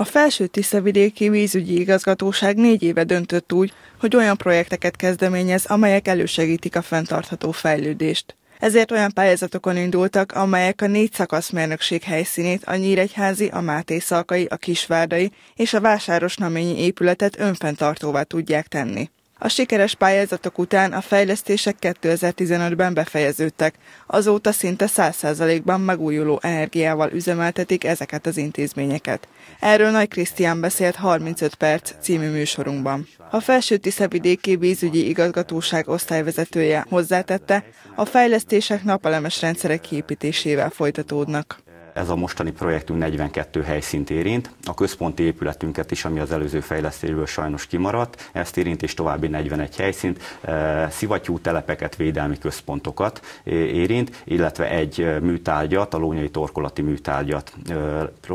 A felső Tiszavidéki vízügyi igazgatóság négy éve döntött úgy, hogy olyan projekteket kezdeményez, amelyek elősegítik a fenntartható fejlődést. Ezért olyan pályázatokon indultak, amelyek a négy szakaszmérnökség helyszínét, a Nyíregyházi, a Máté Szalkai, a Kisvárdai és a Vásárosnaményi épületet önfenntartóvá tudják tenni. A sikeres pályázatok után a fejlesztések 2015-ben befejeződtek, azóta szinte 100%-ban megújuló energiával üzemeltetik ezeket az intézményeket. Erről Nagy Krisztián beszélt 35 perc című műsorunkban. A Felső Tiszavidéki Vízügyi Igazgatóság osztályvezetője hozzátette, a fejlesztések napelemes rendszerek kiépítésével folytatódnak. Ez a mostani projektünk 42 helyszínt érint. A központi épületünket is, ami az előző fejlesztésből sajnos kimaradt, ezt érint és további 41 helyszínt, e, szivattyú telepeket, védelmi központokat érint, illetve egy e, műtárgyat, a lónyai torkolati műtárgyat e,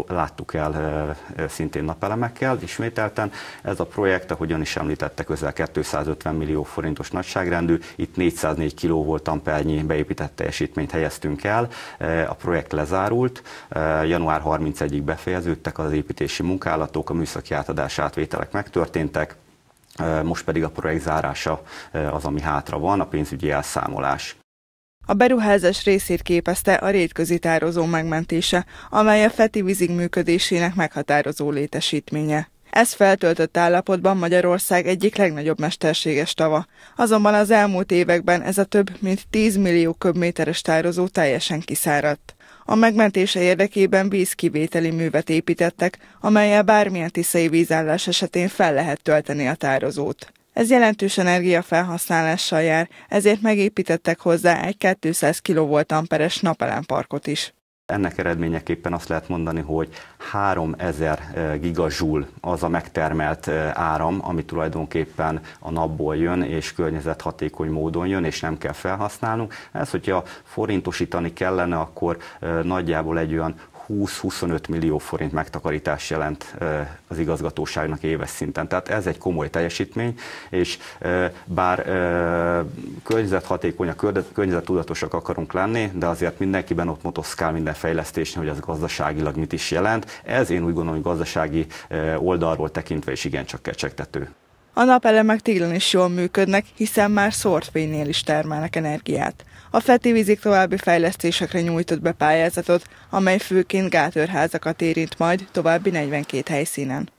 láttuk el szintén napelemekkel ismételten. Ez a projekt, ahogyan is említette, közel 250 millió forintos nagyságrendű, itt 404 kV ampernyi beépített teljesítményt helyeztünk el, a projekt lezárult, Eh, január 31-ig befejeződtek az építési munkálatok, a műszaki átadás átvételek megtörténtek, eh, most pedig a projekt zárása eh, az, ami hátra van, a pénzügyi elszámolás. A beruházás részét képezte a rétközi tározó megmentése, amely a Feti vízig működésének meghatározó létesítménye. Ez feltöltött állapotban Magyarország egyik legnagyobb mesterséges tava. Azonban az elmúlt években ez a több mint 10 millió köbméteres tározó teljesen kiszáradt. A megmentése érdekében vízkivételi művet építettek, amelyel bármilyen tiszai vízállás esetén fel lehet tölteni a tározót. Ez jelentős energiafelhasználással jár, ezért megépítettek hozzá egy 200 kV amperes napelemparkot is. Ennek eredményeképpen azt lehet mondani, hogy 3000 e, gigajoul az a megtermelt e, áram, ami tulajdonképpen a napból jön, és környezethatékony módon jön, és nem kell felhasználnunk. Ez, hogyha forintosítani kellene, akkor e, nagyjából egy olyan 20-25 millió forint megtakarítás jelent az igazgatóságnak éves szinten. Tehát ez egy komoly teljesítmény, és bár környezethatékony, a környezettudatosak akarunk lenni, de azért mindenkiben ott motoszkál minden fejlesztésnél, hogy az gazdaságilag mit is jelent. Ez én úgy gondolom, hogy gazdasági oldalról tekintve is igencsak kecsegtető. A napelemek télen is jól működnek, hiszen már szórt fénynél is termelnek energiát. A vízik további fejlesztésekre nyújtott be pályázatot, amely főként gátőrházakat érint majd további 42 helyszínen.